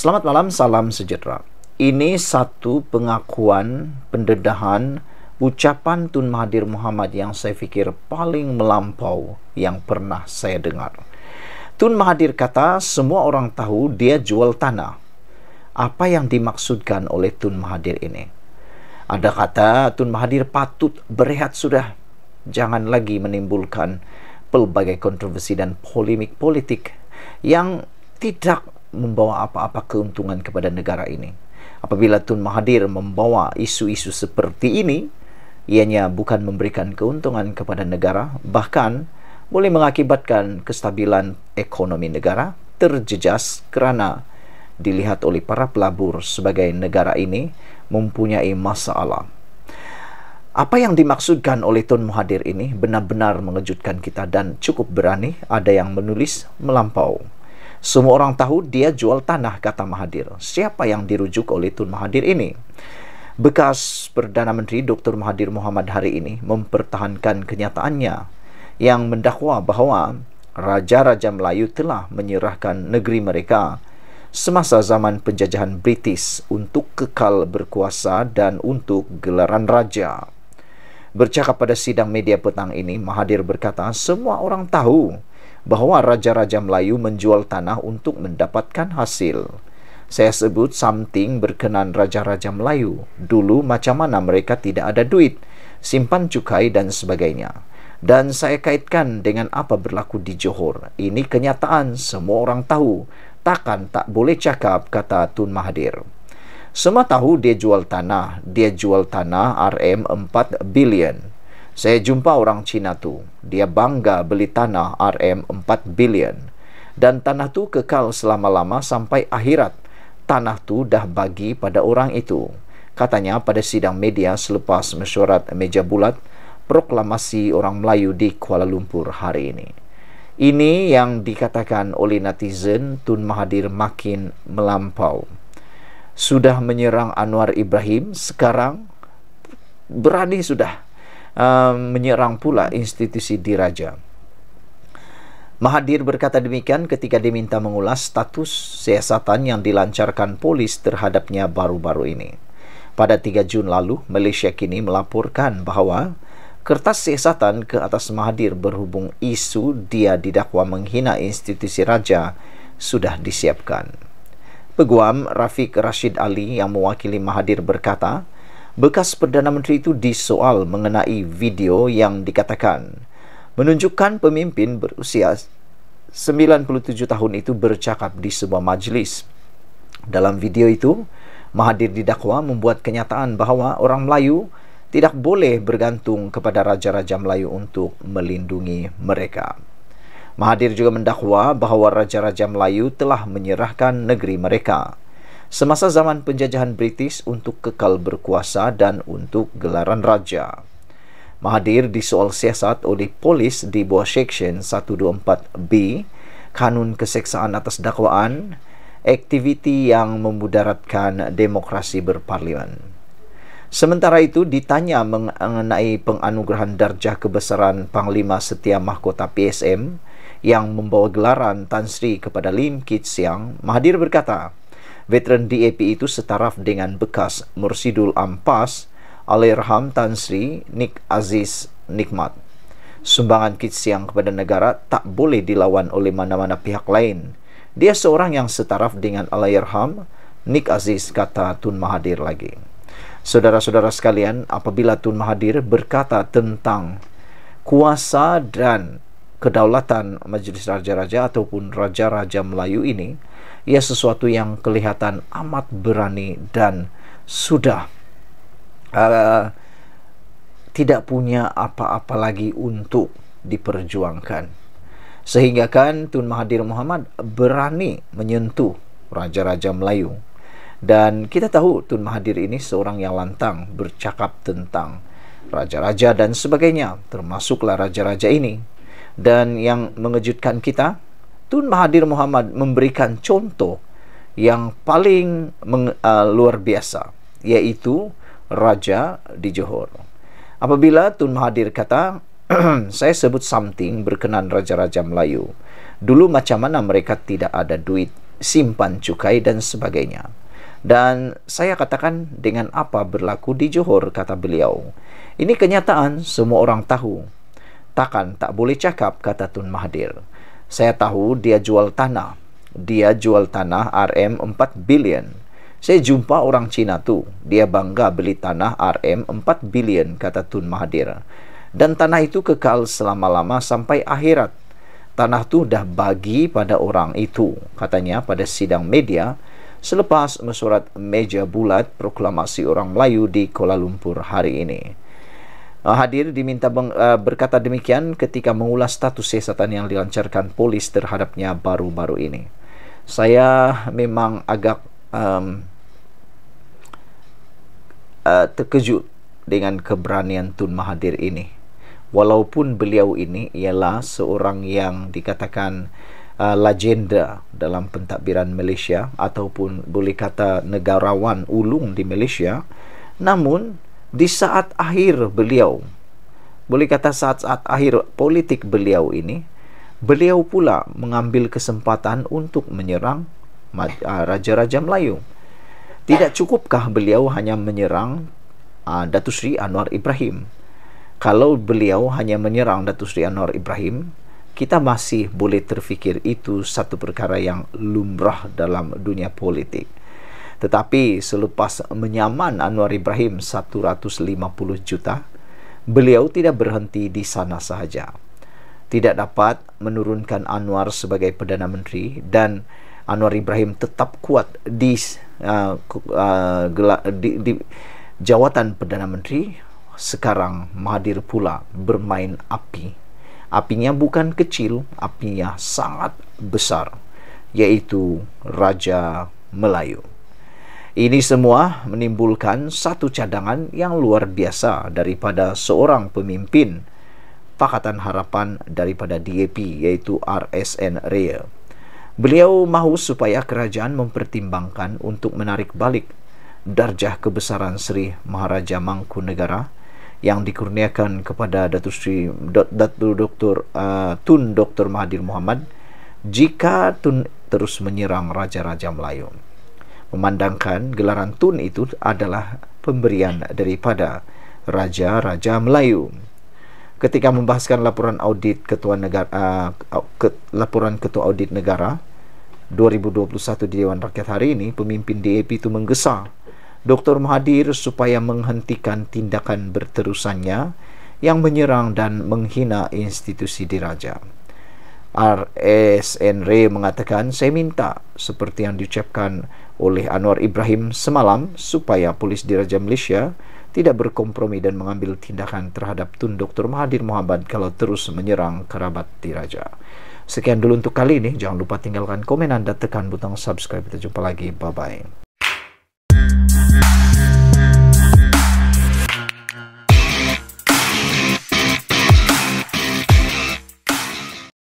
Selamat malam, salam sejahtera. Ini satu pengakuan, pendedahan, ucapan Tun Mahathir Muhammad yang saya pikir paling melampau yang pernah saya dengar. Tun Mahathir kata, semua orang tahu dia jual tanah. Apa yang dimaksudkan oleh Tun Mahathir ini? Ada kata Tun Mahathir patut berehat sudah. Jangan lagi menimbulkan pelbagai kontroversi dan polemik politik yang tidak membawa apa-apa keuntungan kepada negara ini. Apabila Tun Mahathir membawa isu-isu seperti ini, ianya bukan memberikan keuntungan kepada negara, bahkan boleh mengakibatkan kestabilan ekonomi negara terjejas kerana dilihat oleh para pelabur sebagai negara ini mempunyai masalah. Apa yang dimaksudkan oleh Tun Muhadir ini benar-benar mengejutkan kita dan cukup berani ada yang menulis melampau. Semua orang tahu dia jual tanah kata Mahathir. Siapa yang dirujuk oleh Tun Mahathir ini? Bekas Perdana Menteri Dr. Mahathir Muhammad hari ini mempertahankan kenyataannya yang mendakwa bahawa Raja-Raja Melayu telah menyerahkan negeri mereka semasa zaman penjajahan British untuk kekal berkuasa dan untuk gelaran raja. Bercakap pada sidang media petang ini, Mahathir berkata semua orang tahu bahawa raja-raja Melayu menjual tanah untuk mendapatkan hasil. Saya sebut something berkenan raja-raja Melayu. Dulu macam mana mereka tidak ada duit, simpan cukai dan sebagainya. Dan saya kaitkan dengan apa berlaku di Johor. Ini kenyataan semua orang tahu. Takkan tak boleh cakap, kata Tun Mahathir. Semua tahu dia jual tanah. Dia jual tanah RM4 bilion. Saya jumpa orang Cina tu. Dia bangga beli tanah RM4 bilion. Dan tanah tu kekal selama-lama sampai akhirat. Tanah tu dah bagi pada orang itu. Katanya pada sidang media selepas mesyuarat meja bulat proklamasi orang Melayu di Kuala Lumpur hari ini. Ini yang dikatakan oleh netizen Tun Mahathir makin melampau. Sudah menyerang Anwar Ibrahim sekarang berani sudah Um, menyerang pula institusi diraja. Mahadir berkata demikian ketika diminta mengulas status siasatan yang dilancarkan polis terhadapnya baru-baru ini. Pada 3 Jun lalu, Malaysia kini melaporkan bahawa kertas siasatan ke atas Mahadir berhubung isu dia didakwa menghina institusi raja sudah disiapkan. Peguam Rafiq Rashid Ali yang mewakili Mahadir berkata, bekas Perdana Menteri itu disoal mengenai video yang dikatakan menunjukkan pemimpin berusia 97 tahun itu bercakap di sebuah majlis. Dalam video itu, Mahathir didakwa membuat kenyataan bahawa orang Melayu tidak boleh bergantung kepada raja-raja Melayu untuk melindungi mereka. Mahathir juga mendakwa bahawa raja-raja Melayu telah menyerahkan negeri mereka semasa zaman penjajahan British untuk kekal berkuasa dan untuk gelaran raja. Mahathir disoal siasat oleh polis di bawah Section 124B, Kanun Keseksaan Atas Dakwaan, aktiviti yang memudaratkan demokrasi berparlimen. Sementara itu ditanya mengenai penganugerahan darjah kebesaran Panglima Setia Mahkota PSM yang membawa gelaran Tan Sri kepada Lim Kit Siang, Mahathir berkata, veteran DAP itu setaraf dengan bekas Mursidul Ampas, Alirham Tan Sri, Nik Aziz Nikmat. Sumbangan Kit Siang kepada negara tak boleh dilawan oleh mana-mana pihak lain. Dia seorang yang setaraf dengan Alirham, Nik Aziz kata Tun Mahathir lagi. Saudara-saudara sekalian, apabila Tun Mahathir berkata tentang kuasa dan kedaulatan Majlis Raja-Raja ataupun Raja-Raja Melayu ini, ia sesuatu yang kelihatan amat berani dan sudah uh, tidak punya apa-apa lagi untuk diperjuangkan sehingga kan Tun Mahathir Muhammad berani menyentuh raja-raja Melayu dan kita tahu Tun Mahathir ini seorang yang lantang bercakap tentang raja-raja dan sebagainya termasuklah raja-raja ini dan yang mengejutkan kita Tun Mahathir Muhammad memberikan contoh yang paling meng, uh, luar biasa yaitu raja di Johor. Apabila Tun Mahathir kata saya sebut something berkenan raja-raja Melayu. Dulu macam mana mereka tidak ada duit simpan cukai dan sebagainya. Dan saya katakan dengan apa berlaku di Johor kata beliau. Ini kenyataan semua orang tahu. Takkan tak boleh cakap kata Tun Mahathir saya tahu dia jual tanah. Dia jual tanah RM 4 bilion. Saya jumpa orang Cina tu. Dia bangga beli tanah RM 4 bilion, kata Tun Mahathir. Dan tanah itu kekal selama-lama sampai akhirat. Tanah tu dah bagi pada orang itu, katanya pada sidang media selepas mesurat meja bulat proklamasi orang Melayu di Kuala Lumpur hari ini. Ah, hadir diminta ah, berkata demikian ketika mengulas status siasatan yang dilancarkan polis terhadapnya baru-baru ini. Saya memang agak um, uh, terkejut dengan keberanian Tun Mahathir ini. Walaupun beliau ini ialah seorang yang dikatakan uh, legenda dalam pentadbiran Malaysia ataupun boleh kata negarawan ulung di Malaysia, namun di saat akhir beliau boleh kata saat-saat akhir politik beliau ini beliau pula mengambil kesempatan untuk menyerang ah, raja-raja Melayu tidak cukupkah beliau hanya menyerang uh, Datuk Seri Anwar Ibrahim kalau beliau hanya menyerang Datu Sri Anwar Ibrahim kita masih boleh terfikir itu satu perkara yang lumrah dalam dunia politik. Tetapi selepas menyaman Anwar Ibrahim 150 juta, beliau tidak berhenti di sana sahaja. Tidak dapat menurunkan Anwar sebagai Perdana Menteri dan Anwar Ibrahim tetap kuat di, uh, uh, gela, di, di jawatan Perdana Menteri sekarang Mahathir pula bermain api. Apinya bukan kecil, apinya sangat besar, yaitu Raja Melayu. Ini semua menimbulkan satu cadangan yang luar biasa daripada seorang pemimpin Pakatan Harapan daripada DAP yaitu RSN Rea. Beliau mahu supaya kerajaan mempertimbangkan untuk menarik balik darjah kebesaran Sri Maharaja Mangku Negara yang dikurniakan kepada Datuk Sri Datuk Dr. Uh, Tun Dr. Mahathir Mohamad jika Tun terus menyerang raja-raja Melayu memandangkan gelaran tun itu adalah pemberian daripada raja-raja Melayu. Ketika membahaskan laporan audit ketua negara uh, ke, laporan ketua audit negara 2021 di Dewan Rakyat hari ini, pemimpin DAP itu menggesa Dr. Mahathir supaya menghentikan tindakan berterusannya yang menyerang dan menghina institusi diraja. RSN Ray e mengatakan saya minta seperti yang diucapkan oleh Anwar Ibrahim semalam supaya polis diraja Malaysia tidak berkompromi dan mengambil tindakan terhadap Tun Dr. Mahathir Mohamad kalau terus menyerang kerabat diraja. Sekian dulu untuk kali ini. Jangan lupa tinggalkan komen anda, tekan butang subscribe. Kita jumpa lagi. Bye-bye.